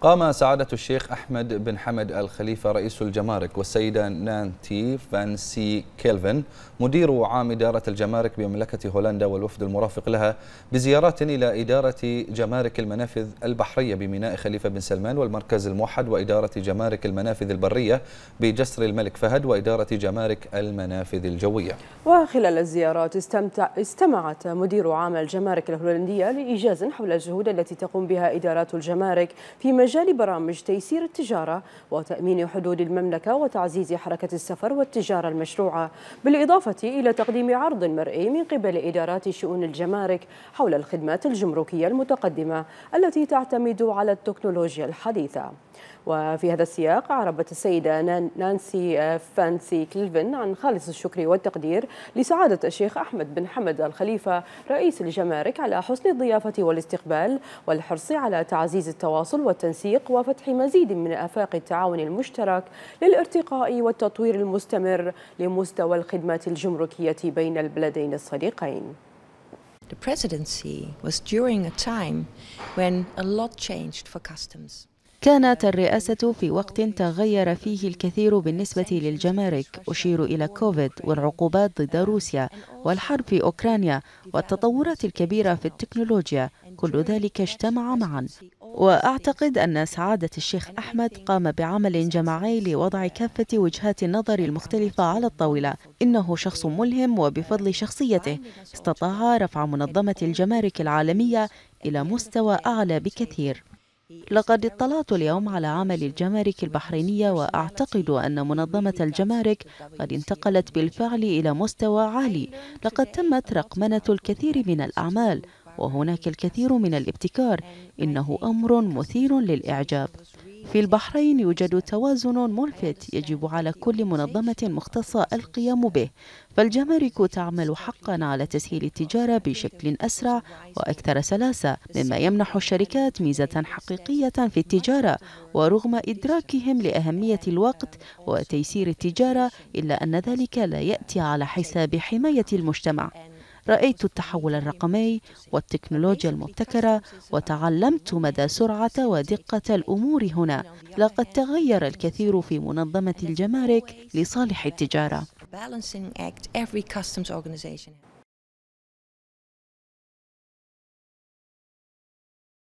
قام سعادة الشيخ أحمد بن حمد الخليفة رئيس الجمارك والسيدة نانتي فانسي كيلفن مدير عام إدارة الجمارك بمملكة هولندا والوفد المرافق لها بزيارات إلى إدارة جمارك المنافذ البحرية بميناء خليفة بن سلمان والمركز الموحد وإدارة جمارك المنافذ البرية بجسر الملك فهد وإدارة جمارك المنافذ الجوية وخلال الزيارات استمتع استمعت مدير عام الجمارك الهولندية لإيجاز حول الجهود التي تقوم بها إدارات الجمارك في مجال برامج تيسير التجارة وتأمين حدود المملكة وتعزيز حركة السفر والتجارة المشروعة بالإضافة إلى تقديم عرض مرئي من قبل إدارات شؤون الجمارك حول الخدمات الجمركية المتقدمة التي تعتمد على التكنولوجيا الحديثة وفي هذا السياق عربت السيدة نانسي آه، فانسي كليفن عن خالص الشكر والتقدير لسعادة الشيخ أحمد بن حمد الخليفة رئيس الجمارك على حسن الضيافة والاستقبال والحرص على تعزيز التواصل والتنسيق التنسيق وفتح مزيد من آفاق التعاون المشترك للارتقاء والتطوير المستمر لمستوى الخدمات الجمركية بين البلدين الصديقين. The presidency was during a time when a lot changed for customs. كانت الرئاسة في وقت تغير فيه الكثير بالنسبة للجمارك أشير إلى كوفيد والعقوبات ضد روسيا والحرب في أوكرانيا والتطورات الكبيرة في التكنولوجيا كل ذلك اجتمع معا وأعتقد أن سعادة الشيخ أحمد قام بعمل جماعي لوضع كافة وجهات النظر المختلفة على الطاولة إنه شخص ملهم وبفضل شخصيته استطاع رفع منظمة الجمارك العالمية إلى مستوى أعلى بكثير لقد اطلعت اليوم على عمل الجمارك البحرينية وأعتقد أن منظمة الجمارك قد انتقلت بالفعل إلى مستوى عالي لقد تمت رقمنة الكثير من الأعمال وهناك الكثير من الابتكار إنه أمر مثير للإعجاب في البحرين يوجد توازن ملفت يجب على كل منظمة مختصة القيام به فالجمارك تعمل حقا على تسهيل التجارة بشكل أسرع وأكثر سلاسة مما يمنح الشركات ميزة حقيقية في التجارة ورغم إدراكهم لأهمية الوقت وتيسير التجارة إلا أن ذلك لا يأتي على حساب حماية المجتمع رأيت التحول الرقمي والتكنولوجيا المبتكرة وتعلمت مدى سرعة ودقة الأمور هنا لقد تغير الكثير في منظمة الجمارك لصالح التجارة